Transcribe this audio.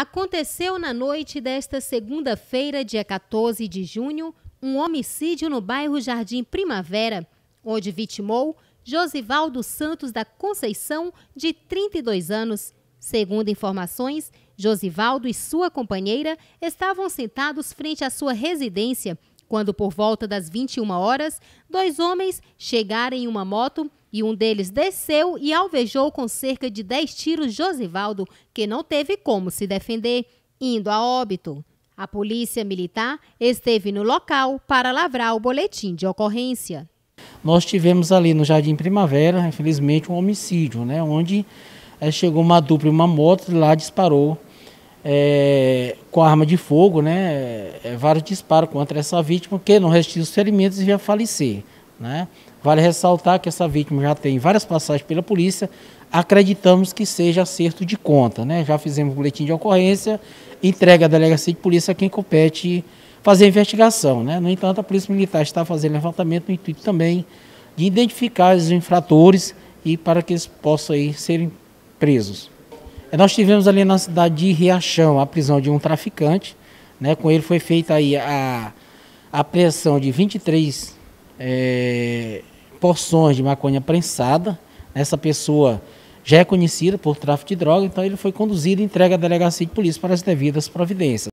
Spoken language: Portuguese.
Aconteceu na noite desta segunda-feira, dia 14 de junho, um homicídio no bairro Jardim Primavera, onde vitimou Josivaldo Santos da Conceição, de 32 anos. Segundo informações, Josivaldo e sua companheira estavam sentados frente à sua residência quando, por volta das 21 horas, dois homens chegaram em uma moto e um deles desceu e alvejou com cerca de 10 tiros Josivaldo, que não teve como se defender, indo a óbito. A polícia militar esteve no local para lavrar o boletim de ocorrência. Nós tivemos ali no Jardim Primavera, infelizmente, um homicídio, né, onde eh, chegou uma dupla e uma moto e lá disparou é, com arma de fogo, né, é, é vários disparos contra essa vítima, que não resistiu aos ferimentos e veio falecer. Né? Vale ressaltar que essa vítima já tem várias passagens pela polícia, acreditamos que seja acerto de conta. Né? Já fizemos boletim de ocorrência, entrega à delegacia de polícia a quem compete fazer a investigação. Né? No entanto, a Polícia Militar está fazendo levantamento no intuito também de identificar os infratores e para que eles possam aí, serem presos. É, nós tivemos ali na cidade de Riachão a prisão de um traficante, né? com ele foi feita aí a apreensão de 23 é, porções de maconha prensada. Essa pessoa já é conhecida por tráfico de droga, então ele foi conduzido e entregue à delegacia de polícia para as devidas providências.